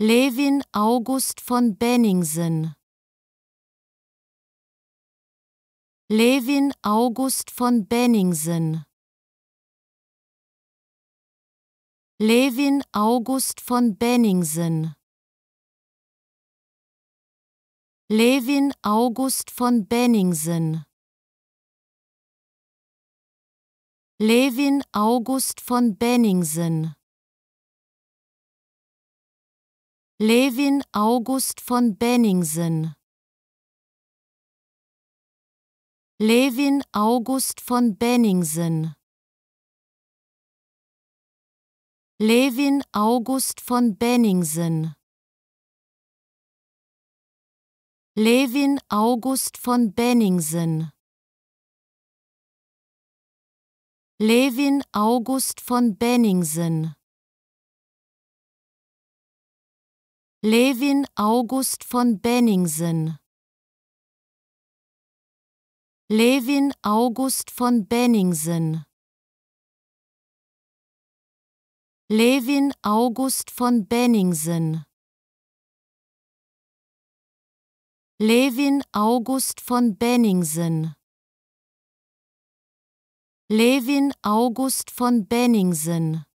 Levin August von Benningsen Levin August von Benningsen Levin August von Benningsen Levin August von Benningsen Levin August von Benningsen Levin August von Benningsen Levin August von Benningsen Levin August von Benningsen Levin August von Benningsen Levin August von Benningsen Levin August von Benningsen Levin August von Benningsen Levin August von Benningsen Levin August von Benningsen Levin August von Benningsen